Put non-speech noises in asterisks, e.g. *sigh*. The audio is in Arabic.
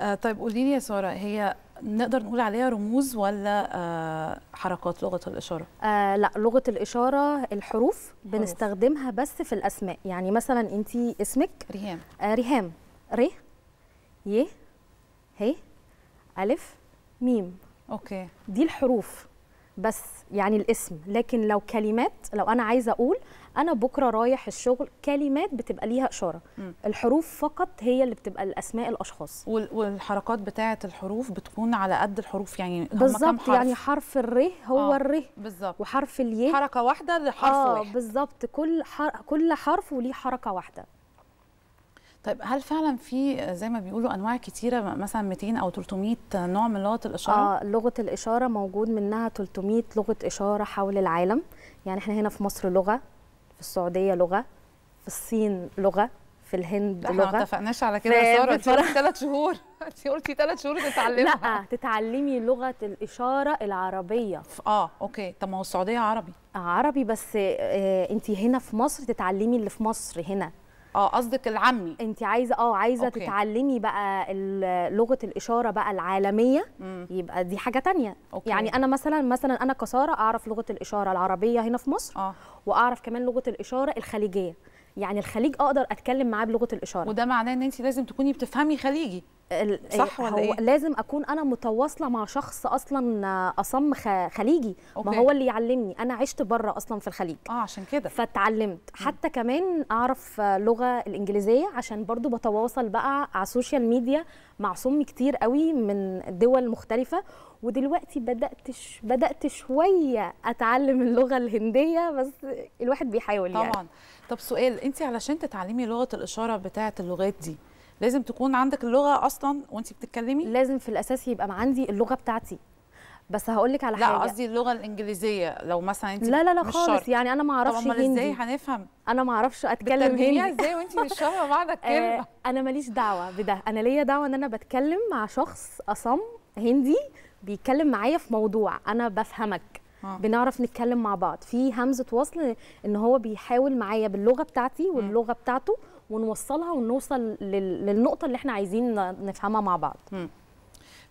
آه، طيب قولي لي يا ساره هي نقدر نقول عليها رموز ولا آه، حركات لغه الاشاره آه لا لغه الاشاره الحروف بنستخدمها بس في الاسماء يعني مثلا انت اسمك ريهام آه ريهام ر ي ه الف ميم اوكي دي الحروف بس يعني الاسم لكن لو كلمات لو انا عايزه اقول انا بكره رايح الشغل كلمات بتبقى ليها اشاره م. الحروف فقط هي اللي بتبقى الاسماء الاشخاص والحركات بتاعه الحروف بتكون على قد الحروف يعني بالظبط يعني حرف الر هو آه. الر بالظبط وحرف الي حركه واحده لحرف آه واحد بالظبط كل حر... كل حرف وليه حركه واحده طيب هل فعلا في زي ما بيقولوا انواع كتيره مثلا 200 او 300 نوع من لغه الاشاره؟ اه لغه الاشاره موجود منها 300 لغه اشاره حول العالم، يعني احنا هنا في مصر لغه، في السعوديه لغه، في الصين لغه، في الهند احنا لغه ما اتفقناش على كده يا ساره *laughs* انت قلتي ثلاث شهور انت قلتي ثلاث شهور تتعلمها لا تتعلمي لغه الاشاره العربيه اه اوكي طب ما هو السعوديه عربي عربي بس آه انت هنا في مصر تتعلمي اللي في مصر هنا اه قصدك العامي انت عايزه اه عايزه أوكي. تتعلمي بقى لغه الاشاره بقى العالميه مم. يبقى دي حاجه تانية أوكي. يعني انا مثلا مثلا انا كساره اعرف لغه الاشاره العربيه هنا في مصر آه. واعرف كمان لغه الاشاره الخليجيه يعني الخليج اقدر اتكلم معاه بلغه الاشاره وده معناه ان انت لازم تكوني بتفهمي خليجي صح إيه، ولا إيه؟ لازم اكون انا متواصله مع شخص اصلا آه، اصم خليجي أوكي. ما هو اللي يعلمني انا عشت بره اصلا في الخليج اه عشان كده فاتعلمت حتى كمان اعرف اللغه الانجليزيه عشان برضو بتواصل بقى على السوشيال ميديا مع صم كتير قوي من دول مختلفه ودلوقتي بدات بدات شويه اتعلم اللغه الهنديه بس الواحد بيحاول يعني. طبعا يعني. طب سؤال انت علشان تتعلمي لغه الاشاره بتاعه اللغات دي لازم تكون عندك اللغه اصلا وانت بتتكلمي لازم في الاساس يبقى عندي اللغه بتاعتي بس هقول لك على لا حاجه لا قصدي اللغه الانجليزيه لو مثلا انت لا لا لا خالص شرط. يعني انا ما اعرفش هندي ازاي هنفهم انا ما اعرفش اتكلم هندي ازاي وانت مش *laughs* فاهمه معنى آه، الكلمه انا ماليش دعوه بده انا ليا دعوه ان انا بتكلم مع شخص اصم هندي بيتكلم معايا في موضوع انا بفهمك آه. بنعرف نتكلم مع بعض في همزه وصل ان هو بيحاول معايا باللغه بتاعتي واللغه بتاعته ونوصلها ونوصل للنقطه اللي احنا عايزين نفهمها مع بعض م.